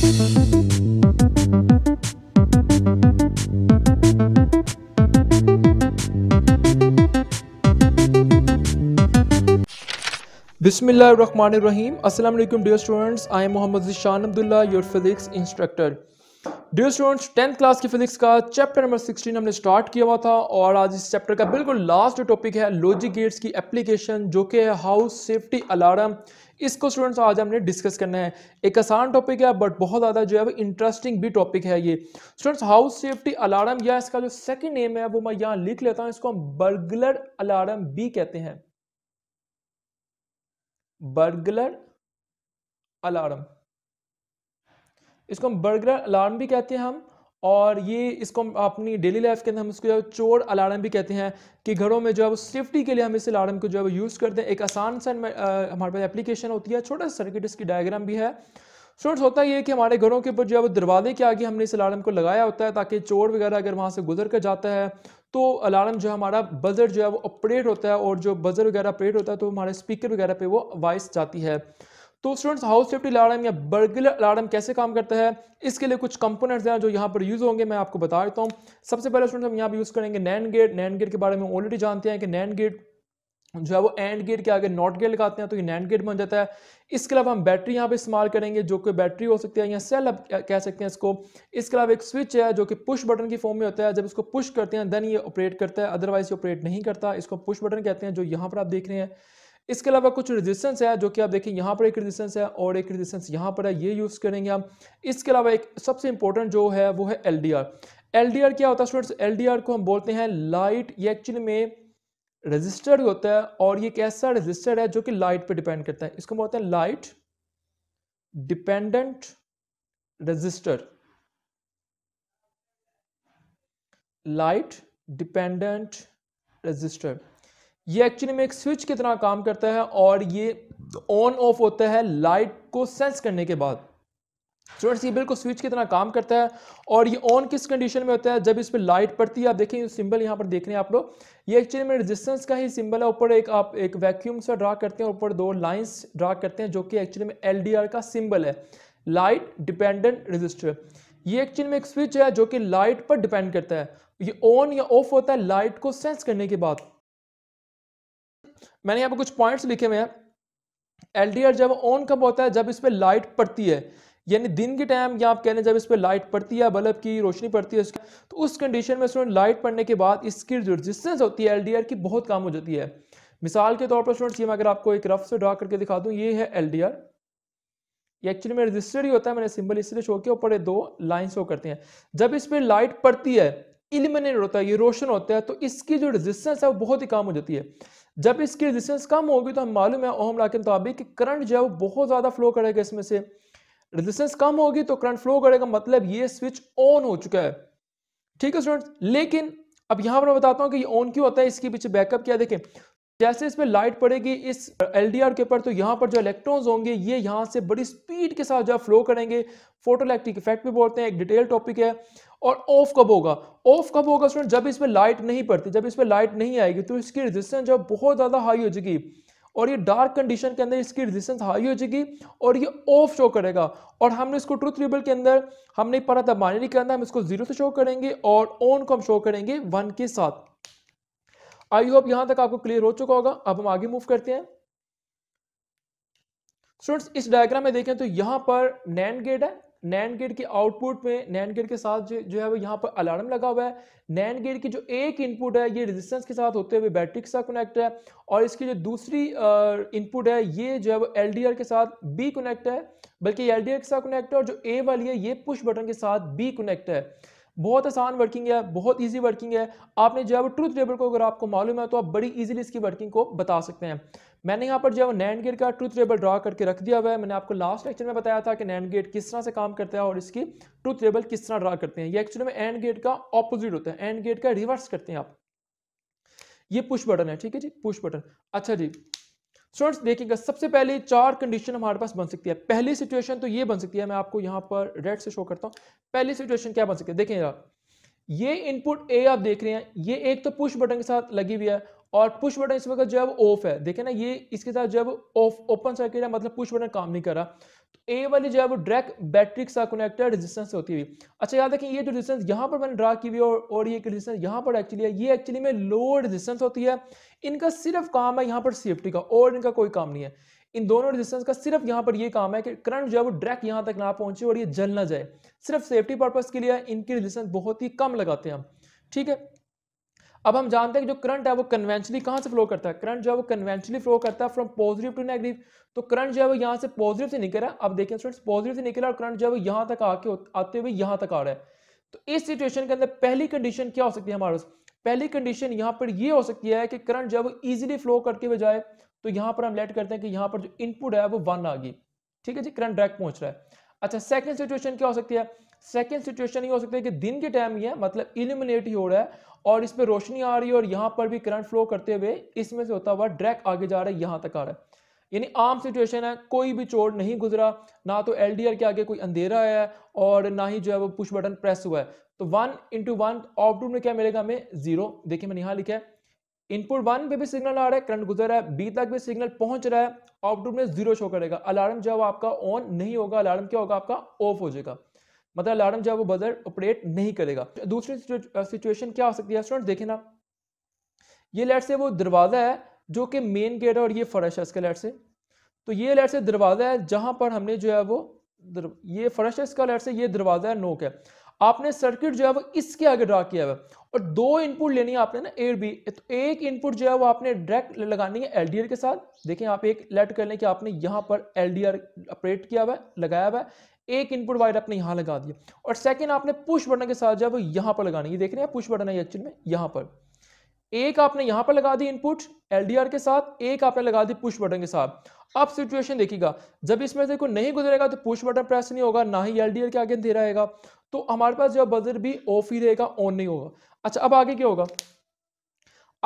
बिसमीम अल्लाम dear students I am Mohammad Zeeshan Abdullah your physics instructor dear students tenth class की physics का चैप्टर नंबर सिक्सटीन हमने स्टार्ट किया हुआ था और आज इस चैप्टर का बिल्कुल लास्ट टॉपिक है लॉजिक गेट्स की एप्लीकेशन जो कि हाउस सेफ्टी अलार्म इसको स्टूडेंट्स आज हमने डिस्कस करना है एक आसान टॉपिक है बट बहुत ज़्यादा जो है वो इंटरेस्टिंग भी टॉपिक है ये स्टूडेंट्स हाउस सेफ्टी अलार्म या इसका जो सेकंड नेम है वो मैं यहाँ लिख लेता हूँ इसको हम बर्गलर अलार्म भी कहते हैं बर्गलर अलार्म इसको हम बर्गलर अलार्म भी कहते हैं हम और ये इसको अपनी डेली लाइफ के अंदर हम इसको जो है चोर अलार्म भी कहते हैं कि घरों में जो है वो सेफ्टी के लिए हम इस अलार्म को जो है वो यूज़ करते हैं एक आसान सा हमारे पास एप्लीकेशन होती है छोटा सा सर्किट इसकी डायग्राम भी है स्टूडेंट्स होता ये है कि हमारे घरों के ऊपर जो है वो दरवाजे के आगे हमने इस अलार्म को लगाया होता है ताकि चोर वगैरह अगर वहाँ से गुजर कर जाता है तो अलार्म जो है हमारा बजर जो है वो अपडेट होता है और जो बजर वगैरह अपडेट होता है तो हमारे स्पीकर वगैरह पे वो वॉइस जाती है तो स्टूडेंट्स हाउस सेफ्टी अलार्म या बर्गुलर अलार्म कैसे काम करता है इसके लिए कुछ कंपोनेंट्स हैं जो यहाँ पर यूज़ होंगे मैं आपको बता देता हूँ सबसे पहले स्टूडेंट्स हम यहाँ पर यूज़ करेंगे नैन गेट नैन गेट के बारे में ऑलरेडी जानते हैं कि नैन गेट जो है वो एंड गेट के आगे नॉट गेट लगाते हैं तो ये नैंड गेट बन जाता है इसके अलावा हम बैटरी यहाँ पे इस्तेमाल करेंगे जो कि बैटरी हो सकती है या सेल अब कह सकते हैं इसको इसके अलावा एक स्विच है जो कि पुश बटन की फॉर्म में होता है जब इसको पुश करते हैं देन ये ऑपरेट करता है अदरवाइज ये ऑपरेट नहीं करता इसको पुश बटन कहते हैं जो यहाँ पर आप देख रहे हैं इसके अलावा कुछ रजिस्टेंस है जो कि आप देखिए यहाँ पर एक रेजिस्टेंस है और एक रेजिस्टेंस यहाँ पर है ये यूज़ करेंगे हम इसके अलावा एक सबसे इंपॉर्टेंट जो है वो है एल एलडीआर क्या होता है स्टूडेंट्स एलडीआर को हम बोलते हैं लाइट ये एक्चुअली में रजिस्टर्ड होता है और ये कैसा रजिस्टर्ड है जो कि लाइट पर डिपेंड करता है इसको बोलते हैं light dependent resistor light dependent resistor ये एक्चुअली में एक स्विच की तरह काम करता है और ये ऑन ऑफ होता है लाइट को सेंस करने के बाद स्टूडेंट्स ये बिल्कुल स्विच की तरह काम करता है और ये ऑन किस कंडीशन में होता है जब इस पर लाइट पड़ती है आप देखें सिंबल यहाँ पर देख रहे हैं आप लोग ये एक्चुअली में रेजिस्टेंस का ही सिंबल है ऊपर एक आप एक वैक्यूम से ड्रा करते हैं ऊपर दो लाइन्स ड्रा करते हैं जो कि एक्चुअली में आर का सिंबल है लाइट डिपेंडेंट रजिस्टर ये एक्चुअली में एक स्विच है जो कि लाइट पर डिपेंड करता है ये ऑन या ऑफ होता है लाइट को सेंस करने के बाद मैंने यहाँ पर कुछ पॉइंट्स लिखे हुए हैं एल जब ऑन कब होता है जब इस पर लाइट पड़ती है यानी दिन के टाइम या आप कह रहे जब इस पर लाइट पड़ती है बल्ब की रोशनी पड़ती है उसके तो उस कंडीशन में स्टूडेंट लाइट पड़ने के बाद इसकी जो रजिस्टेंस होती है एल की बहुत कम हो जाती है मिसाल के तौर पर स्टूडेंट्स ये मैं अगर आपको एक रफ से ड्रा करके दिखा दूँ ये है एल ये एक्चुअली में रजिस्टर ही होता है मैंने सिंबल इसलिए शो किया ऊपर दो लाइन शो करते हैं जब इस पर लाइट पड़ती है इलिमिनेट होता है ये रोशन होता है तो इसकी जो रेजिस्टेंस है वो बहुत ही कम हो जाती है जब इसकी रेजिस्टेंस कम होगी तो हम मालूम है ओहम ला के मुताबिक करंट जो है वो बहुत ज़्यादा फ्लो करेगा इसमें से रेजिस्टेंस कम होगी तो करंट फ्लो करेगा मतलब ये स्विच ऑन हो चुका है ठीक है स्टूडेंट्स लेकिन अब यहाँ पर मैं बताता हूँ कि ये ऑन क्यों होता है इसके पीछे बैकअप क्या देखें जैसे इस पर लाइट पड़ेगी इस एलडीआर के ऊपर तो यहाँ पर जो इलेक्ट्रॉन्स होंगे ये यहाँ से बड़ी स्पीड के साथ जो फ्लो करेंगे इलेक्ट्रिक इफेक्ट भी बोलते हैं एक डिटेल टॉपिक है और ऑफ कब होगा ऑफ कब होगा स्टूडेंट जब इस पर लाइट नहीं पड़ती जब इस पर लाइट नहीं आएगी तो इसकी रेजिस्टेंस जो बहुत ज़्यादा हाई हो जाएगी और ये डार्क कंडीशन के अंदर इसकी रेजिस्टेंस हाई हो जाएगी और ये ऑफ शो करेगा और हमने इसको ट्रूथ ट्रिबल के अंदर हमने पढ़ा था माइनरी के अंदर हम इसको जीरो से शो करेंगे और ऑन को हम शो करेंगे वन के साथ आई होप यहां तक आपको क्लियर हो चुका होगा अब हम आगे मूव करते हैं स्टूडेंट्स इस डायग्राम में देखें तो यहां पर नैन गेट है नैन गेट के आउटपुट में नैन गेट के साथ जो, जो है वो यहां पर अलार्म लगा हुआ है नैन गेट की जो एक इनपुट है ये रेजिस्टेंस के साथ होते हुए बैटरी के साथ कनेक्ट है और इसकी जो दूसरी इनपुट है ये जो है वो एलडीआर के साथ बी कनेक्ट है बल्कि एलडीआर के साथ कनेक्ट है और जो ए वाली है ये पुश बटन के साथ बी कनेक्ट है बहुत आसान वर्किंग है बहुत ईजी वर्किंग है आपने जो है वो ट्रूथ टेबल को अगर आपको मालूम है तो आप बड़ी ईजिली इसकी वर्किंग को बता सकते हैं मैंने यहाँ पर जो है वो नैंड गेट का ट्रूथ टेबल ड्रा करके रख दिया हुआ है मैंने आपको लास्ट लेक्चर में बताया था कि नैंड गेट किस तरह से काम करता है और इसकी ट्रूथ टेबल किस तरह ड्रा करते हैं ये एक्चुअली में एंड गेट का ऑपोजिट होता है एंड गेट का रिवर्स करते हैं आप ये पुश बटन है ठीक है जी पुश बटन अच्छा जी स्टूडेंट्स देखिएगा सबसे पहले चार कंडीशन हमारे पास बन सकती है पहली सिचुएशन तो ये बन सकती है मैं आपको यहाँ पर रेड से शो करता हूँ पहली सिचुएशन क्या बन सकती है देखिएगा ये इनपुट ए आप देख रहे हैं ये एक तो पुश बटन के साथ लगी हुई है और पुश बटन इस वक्त जो है वो ऑफ है देखे ना ये इसके साथ जब ऑफ ओपन सर्किट है मतलब पुश बटन काम नहीं कर रहा ए वाली जो है वो डायरेक्ट बैटरी के साथ कनेक्टेड रेजिस्टेंस होती हुई अच्छा याद रखें ये जो रेजिस्टेंस यहाँ पर मैंने ड्रा की हुई और, और ये रेजिस्टेंस यहाँ पर एक्चुअली है ये एक्चुअली में लो रेजिस्टेंस होती है इनका सिर्फ काम है यहाँ पर सेफ्टी का और इनका कोई काम नहीं है इन दोनों रेजिस्टेंस का सिर्फ यहाँ पर ये काम है कि करंट जो है वो डायरेक्ट यहाँ तक ना पहुंचे और ये जल ना जाए सिर्फ सेफ्टी पर्पज़ के लिए इनकी रेजिस्टेंस बहुत ही कम लगाते हैं हम ठीक है अब हम जानते हैं कि जो करंट है वो कन्वेंशनली कहाँ से फ्लो करता है करंट जो है वो कन्वेंशनली फ्लो करता है फ्रॉम पॉजिटिव टू नेगेटिव तो करंट जो है वो यहाँ से पॉजिटिव से निकल रहा है अब देखिए स्टूडेंट्स पॉजिटिव से निकला और करंट जो है वो यहाँ तक आके आते हुए यहाँ तक आ रहा है तो इस सिचुएशन के अंदर पहली कंडीशन क्या हो सकती है हमारे पहली कंडीशन यहाँ पर ये हो सकती है कि करंट जो है वो ईजिली फ्लो करके हुए जाए तो यहाँ पर हम लेट करते हैं कि यहाँ पर जो इनपुट है वो वन आ गई ठीक है जी करंट डायरेक्ट पहुंच रहा है अच्छा सेकंड सिचुएशन क्या हो सकती है सेकेंड सिचुएशन ये हो सकता है कि दिन के टाइम ये मतलब इल्यूमिनेट ही हो रहा है और इस पर रोशनी आ रही है और यहाँ पर भी करंट फ्लो करते हुए इसमें से होता हुआ ड्रैक आगे जा रहा है यहाँ तक आ रहा है यानी आम सिचुएशन है कोई भी चोर नहीं गुजरा ना तो एल के आगे कोई अंधेरा है और ना ही जो है वो पुश बटन प्रेस हुआ है तो वन इंटू वन आउटपुट में क्या मिलेगा हमें जीरो देखिए मैंने यहाँ लिखा है इनपुट वन पे भी सिग्नल आ रहा है करंट गुजर रहा है बी तक भी सिग्नल पहुंच रहा है आउटपुट में जीरो शो करेगा अलार्म जो है आपका ऑन नहीं होगा अलार्म क्या होगा आपका ऑफ हो जाएगा मतलब अलार्म जो है वो बजर ऑपरेट नहीं करेगा दूसरी सिचुएशन क्या हो सकती है स्टूडेंट देखे ना ये लाइट से वो दरवाज़ा है जो कि मेन गेट है और ये फर्श है इसका लाइट से तो ये लाइट से दरवाज़ा है जहां पर हमने जो है वो ये फर्श है इसका लाइट से ये दरवाज़ा है नोक है आपने सर्किट जो है वो इसके आगे ड्रा किया हुआ और दो इनपुट लेनी है आपने ना ए बी तो एक इनपुट जो है वो आपने डायरेक्ट लगानी है एलडीआर के साथ देखें आप एक लेट कर लें कि आपने यहाँ पर एलडीआर डी ऑपरेट किया हुआ है लगाया हुआ है एक इनपुट वायर आपने यहां लगा दिया और सेकेंड आपने पुश बटन के साथ जो है वो यहाँ पर लगाना ये देख रहे हैं पुश बटन है एक्चुअल में यहाँ पर एक आपने यहां पर लगा दी इनपुट एलडीआर के साथ एक आपने लगा दी पुश बटन के साथ अब सिचुएशन देखिएगा जब इसमें से कोई नहीं गुजरेगा तो पुश बटन प्रेस नहीं होगा ना ही एलडीआर के आगे दे रहेगा तो हमारे पास जो बजर भी ऑफ ही रहेगा ऑन नहीं होगा अच्छा अब आगे क्या होगा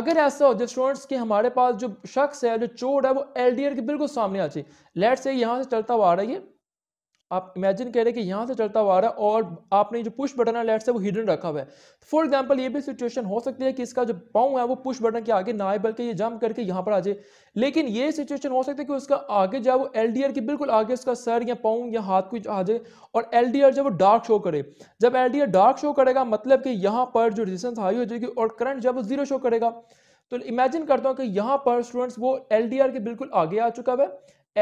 अगर ऐसा हो जो स्टूडेंट्स कि हमारे पास जो शख्स है जो चोर है वो एलडीआर के बिल्कुल सामने आ चाहिए लेट से यहां से चलता हुआ आ रहा है आप इमेजिन हैं कि यहाँ से चलता हुआ आ रहा है और आपने जो पुश बटन है लेट से वो हिडन रखा हुआ है फॉर एग्जाम्पल ये भी सिचुएशन हो सकती है कि इसका जो पाँव है वो पुश बटन के आगे ना आए बल्कि ये जंप करके यहाँ पर आ जाए लेकिन ये सिचुएशन हो सकती है कि उसका आगे जो वो एल के बिल्कुल आगे उसका सर या पाँव या हाथ कुछ आ जाए और एल जब वो डार्क शो करे जब एल डार्क शो करेगा मतलब कि यहाँ पर जो रेजिस्टेंस हाई हो जाएगी और करंट जो है वो जीरो शो करेगा तो इमेजिन करता हूँ कि यहाँ पर स्टूडेंट्स वो एल के बिल्कुल आगे आ चुका है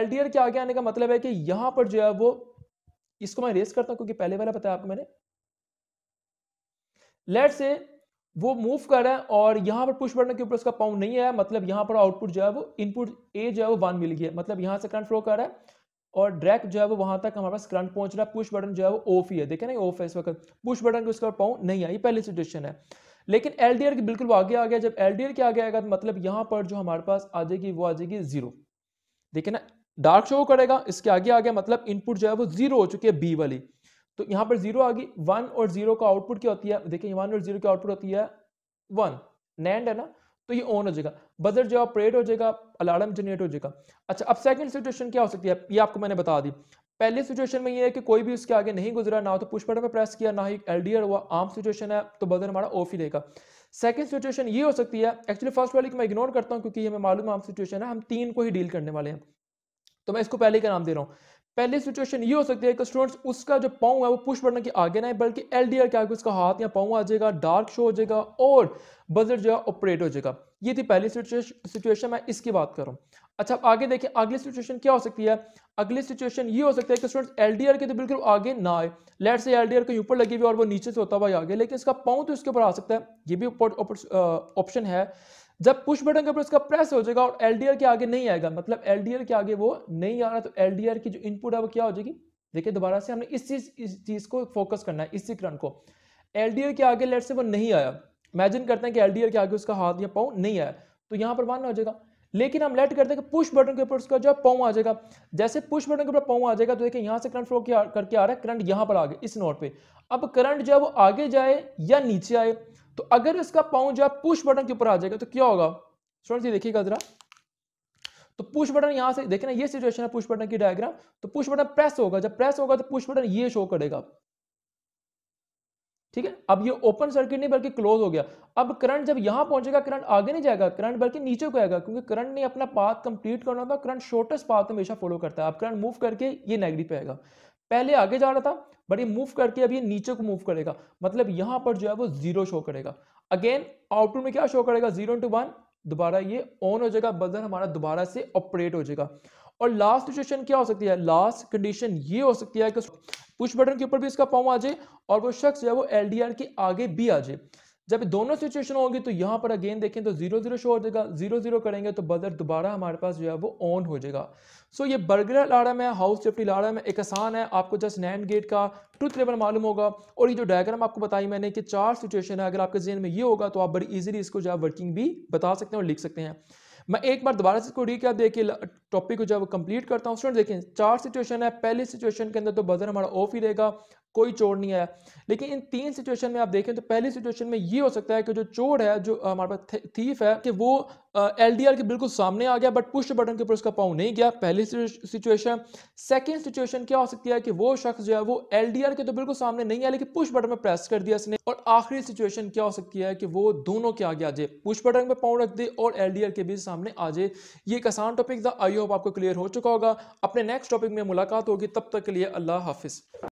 एल के आगे आने का मतलब है कि यहाँ पर जो है वो इसको मैं रेस करता हूं क्योंकि पहले वाला बताया आपको मैंने लेट से वो मूव कर रहा है और यहां पर पुश बटन के ऊपर उसका पाउंड नहीं आया मतलब यहां पर आउटपुट जो है वो इनपुट ए जो है वो वन मिल गया मतलब यहां से करंट फ्लो कर रहा है और ड्रैक जो है वो वहां तक हमारे पास करंट पहुंच रहा है पुश बटन जो है वो ऑफ ही है देखे ना ऑफ है इस वक्त पुश बटन के उसका पाउंड नहीं आया पहली सिचुएशन है लेकिन एल डी आर के बिल्कुल वो आगे आ गया जब एल डी आर के आगे आएगा तो मतलब यहां पर जो हमारे पास आ जाएगी वो आ जाएगी जीरो देखे ना डार्क शो करेगा इसके आगे आ गया मतलब इनपुट जो है वो जीरो हो चुकी है बी वाली तो यहाँ पर जीरो आ गई वन और जीरो का आउटपुट क्या होती है देखिए वन और जीरो की आउटपुट होती है वन नैंड है ना तो ये ऑन हो जाएगा बजर जो ऑपरेट हो जाएगा अलार्म जनरेट हो जाएगा अच्छा अब सेकंड सिचुएशन क्या हो सकती है ये आपको मैंने बता दी पहले सिचुएशन में ये है कि कोई भी उसके आगे नहीं गुजरा ना तो पुश बटन प्रेस किया ना ही एलडीआर हुआ आम सिचुएशन है तो बजर हमारा ऑफ ही रहेगा सेकंड सिचुएशन ये हो सकती है एक्चुअली फर्स्ट वाली को मैं इग्नोर करता हूँ क्योंकि मैं मालूम आम सिचुएशन है हम तीन को ही डील करने वाले हैं तो मैं इसको पहले का नाम दे रहा हूँ पहली सिचुएशन ये हो सकती है कि स्टूडेंट्स उसका जो पाँव है वो पुश बटन के आगे ना है बल्कि एल डी आर क्या उसका हाथ या पाँव आ जाएगा डार्क शो हो जाएगा और बजट जो है ऑपरेट हो जाएगा ये थी पहली सिचुएशन मैं इसकी बात कर रहा हूँ अच्छा अब आगे देखिए अगली सिचुएशन क्या हो सकती है अगली सिचुएशन ये हो सकता है कि स्टूडेंट्स एल डी आर के तो बिल्कुल आगे ना आए लेट से एल डी आर के ऊपर लगी हुई और वो नीचे से होता हुआ आगे लेकिन इसका पाँव तो इसके ऊपर आ सकता है ये भी ऑप्शन है जब पुश बटन का प्रेस का प्रेस हो जाएगा और एलडीआर के आगे नहीं आएगा मतलब एलडीआर के आगे वो नहीं आ रहा तो एलडीआर की जो इनपुट है वो क्या हो जाएगी देखिए दोबारा से हमने इस चीज इस चीज को फोकस करना है इसी करंट को एलडीआर के आगे लेट से वो नहीं आया इमेजिन करते हैं कि एलडीआर के आगे उसका हाथ या पाँव नहीं आया तो यहाँ पर वन हो जाएगा लेकिन हम लेट करते हैं कि पुश बटन के ऊपर उसका जो है आ जाएगा जैसे पुश बटन के ऊपर पाँव आ जाएगा तो देखिए यहाँ से करंट फ्लो करके आ रहा है करंट यहाँ पर आ गया इस नोट पे अब करंट जो है वो आगे जाए या नीचे आए तो अगर इसका पाउंड जो है पुश बटन के ऊपर आ जाएगा तो क्या होगा स्टूडेंट जी देखिएगा जरा तो पुश बटन यहां से देखना ये सिचुएशन है पुश बटन की डायग्राम तो पुश बटन प्रेस होगा जब प्रेस होगा तो पुश बटन ये शो करेगा ठीक है अब ये ओपन सर्किट नहीं बल्कि क्लोज हो गया अब करंट जब यहां पहुंचेगा करंट आगे नहीं जाएगा करंट बल्कि नीचे को आएगा क्योंकि करंट ने अपना पाथ कंप्लीट करना था करंट शॉर्टेस्ट पाथ हमेशा फॉलो करता है अब करंट मूव करके ये नेगेटिव पे आएगा पहले आगे जा रहा था बट ये मूव करके अब ये नीचे को मूव करेगा मतलब यहां पर जो है वो जीरो शो करेगा अगेन आउटपुट में क्या शो करेगा जीरो इंटू वन दोबारा ये ऑन हो जाएगा बजर हमारा दोबारा से ऑपरेट हो जाएगा और लास्ट सिचुएशन क्या हो सकती है लास्ट कंडीशन ये हो सकती है कि पुश बटन के ऊपर भी इसका पाव आ जाए और वो शख्स जो है वो एल के आगे भी आ जाए जब दोनों सिचुएशन होगी तो यहाँ पर अगेन देखें तो जीरो जीरो शो हो जाएगा जीरो जीरो करेंगे तो बजर दोबारा हमारे पास जो है वो ऑन हो जाएगा सो so, ये बर्गर लाड़म है हाउस सेफ्टी लाड़म है एक आसान है आपको जस्ट नैंड गेट का ट्रुथ लेवल मालूम होगा और ये जो डायग्राम आपको बताई मैंने कि चार सिचुएशन है अगर आपके जेन में ये होगा तो आप बड़ी ईजिली इसको जो है वर्किंग भी बता सकते हैं और लिख सकते हैं मैं एक बार दोबारा से इसको रिकैप दे देखिए टॉपिक को जब कंप्लीट करता हूँ स्टूडेंट देखें चार सिचुएशन है पहली सिचुएशन के अंदर तो बजर हमारा ऑफ ही रहेगा कोई चोर नहीं आया लेकिन इन तीन सिचुएशन में आप देखें तो पहली सिचुएशन में ये हो सकता है कि जो चोर है जो हमारे पास थीफ है कि वो एल डी आर के बिल्कुल सामने आ गया बट पुश बटन के ऊपर उसका पाँव नहीं गया पहली सिचुएशन सेकेंड सिचुएशन क्या हो सकती है कि वो शख्स जो है वो एल डी आर के तो बिल्कुल सामने नहीं आया लेकिन पुश बटन में प्रेस कर दिया इसने और आखिरी सिचुएशन क्या हो सकती है कि वो दोनों के आगे आ जाए पुश बटन में पाँव रख दे और एल डी आर के भी सामने आ जाए ये एक आसान टॉपिक था आई होप आपको क्लियर हो चुका होगा अपने नेक्स्ट टॉपिक में मुलाकात होगी तब तक के लिए अल्लाह हाफिज़